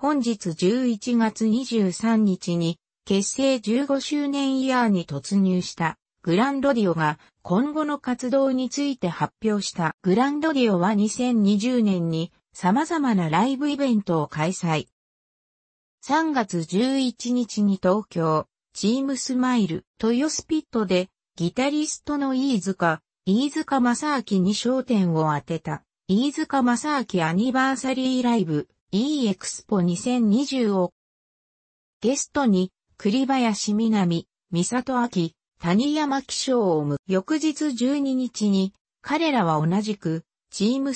本日11月23日に結成15周年イヤーに突入したグランドディオが今後の活動について発表したグランドディオは2020年に様々なライブイベントを開催。3月11日に東京チームスマイルトヨスピットでギタリストの飯塚、飯塚正明に焦点を当てた飯塚正明アニバーサリーライブ e x p o 2020をゲストに栗林南、三里秋、谷山希章を生む。翌日12日に彼らは同じくチーム